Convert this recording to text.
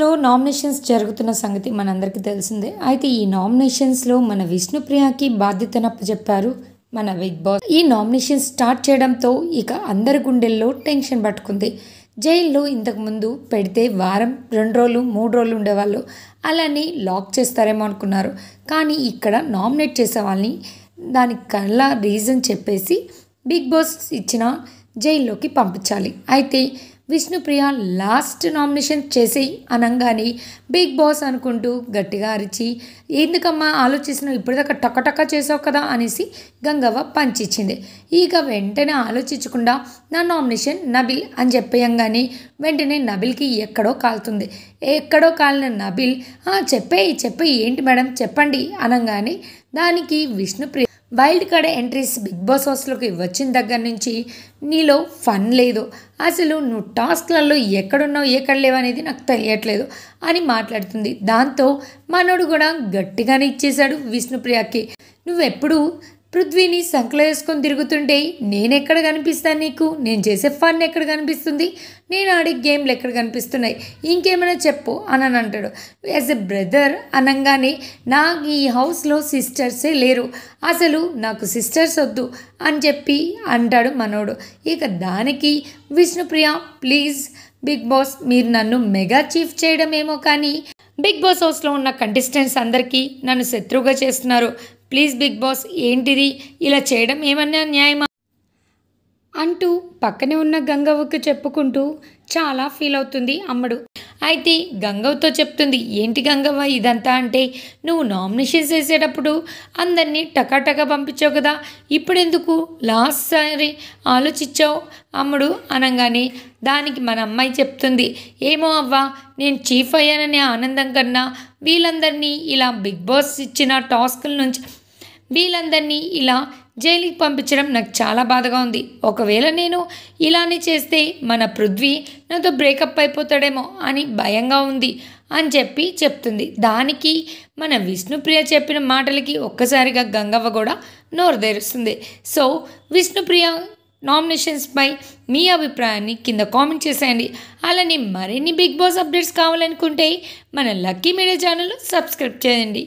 లో నామినేషన్స్ జరుగుతున్న సంగతి మనందరికీ తెలిసిందే అయితే ఈ నామినేషన్స్లో మన బాధ్యత బాధ్యతనప్ప చెప్పారు మన బిగ్ బాస్ ఈ నామినేషన్ స్టార్ట్ చేయడంతో ఇక అందరి గుండెల్లో టెన్షన్ పట్టుకుంది జైల్లో ఇంతకుముందు పెడితే వారం రెండు రోజులు మూడు రోజులు ఉండేవాళ్ళు అలానే లాక్ చేస్తారేమో అనుకున్నారు కానీ ఇక్కడ నామినేట్ చేసే వాళ్ళని దానికి కల్లా రీజన్ చెప్పేసి బిగ్ బాస్ ఇచ్చిన జైల్లోకి పంపించాలి అయితే విష్ణుప్రియ లాస్ట్ నామినేషన్ చేసేయి అనగానే బిగ్ బాస్ అనుకుంటూ గట్టిగా అరిచి ఎందుకమ్మా ఆలోచిస్తున్నావు ఇప్పటిదాకా టకటక చేసావు కదా అనేసి గంగవ్వ పంచిచ్చింది ఇక వెంటనే ఆలోచించకుండా నా నామినేషన్ నబిల్ అని చెప్పేయంగానే వెంటనే నబిల్కి ఎక్కడో కాలుతుంది ఎక్కడో కాలిన నబిల్ చెప్పేయి చెప్పేయి ఏంటి మేడం చెప్పండి అనగానే దానికి Vishnupriya wild card entries Bigg Boss హౌస్లోకి వచ్చిన దగ్గర నుంచి నీలో ఫన్ లేదు అసలు నువ్వు టాస్క్లలో ఎక్కడున్నావు ఎక్కడ లేవు అనేది నాకు తెలియట్లేదు అని మాట్లాడుతుంది దాంతో మనోడు కూడా గట్టిగానే ఇచ్చేశాడు విష్ణుప్రియకి నువ్వెప్పుడు పృథ్వీని వేసుకొని తిరుగుతుంటే నేనెక్కడ కనిపిస్తాను నీకు నేను చేసే ఫన్ ఎక్కడ కనిపిస్తుంది నేను ఆడే గేమ్లు ఎక్కడ కనిపిస్తున్నాయి ఇంకేమైనా చెప్పు అని అని అంటాడు యాజ్ ఎ బ్రదర్ అనగానే నా ఈ హౌస్లో సిస్టర్సే లేరు అసలు నాకు సిస్టర్స్ వద్దు అని చెప్పి అంటాడు మనోడు ఇక దానికి విష్ణుప్రియ ప్లీజ్ బిగ్ బాస్ మీరు నన్ను మెగా చీఫ్ చేయడమేమో కానీ బిగ్ బాస్ హౌస్లో ఉన్న కంటెస్టెంట్స్ అందరికీ నన్ను శత్రువుగా చేస్తున్నారు ప్లీజ్ బిగ్ బాస్ ఏంటిది ఇలా చేయడం ఏమన్నా న్యాయమా అంటూ పక్కనే ఉన్న గంగవ్వకు చెప్పుకుంటూ చాలా ఫీల్ అవుతుంది అమ్మడు అయితే గంగవ్వతో చెప్తుంది ఏంటి గంగవ్వ ఇదంతా అంటే నువ్వు నామినేషన్ చేసేటప్పుడు అందరినీ టకాటకా పంపించావు కదా ఇప్పుడెందుకు లాస్ట్ సారి ఆలోచించావు అమ్ముడు అనగానే దానికి మన అమ్మాయి చెప్తుంది ఏమో అవ్వ నేను చీఫ్ అయ్యాననే ఆనందం కన్నా వీళ్ళందరినీ ఇలా బిగ్ బాస్ ఇచ్చిన టాస్కుల నుంచి వీళ్ళందరినీ ఇలా జైలుకి పంపించడం నాకు చాలా బాధగా ఉంది ఒకవేళ నేను ఇలానే చేస్తే మన పృథ్వీ నాతో బ్రేకప్ అయిపోతాడేమో అని భయంగా ఉంది అని చెప్పి చెప్తుంది దానికి మన విష్ణుప్రియ చెప్పిన మాటలకి ఒక్కసారిగా గంగవ్వ కూడా నోరు తెరుస్తుంది సో విష్ణుప్రియ నామినేషన్స్పై మీ అభిప్రాయాన్ని కింద కామెంట్ చేసేయండి అలానే మరిన్ని బిగ్ బాస్ అప్డేట్స్ కావాలనుకుంటే మన లక్కీ మీడియా ఛానల్ సబ్స్క్రైబ్ చేయండి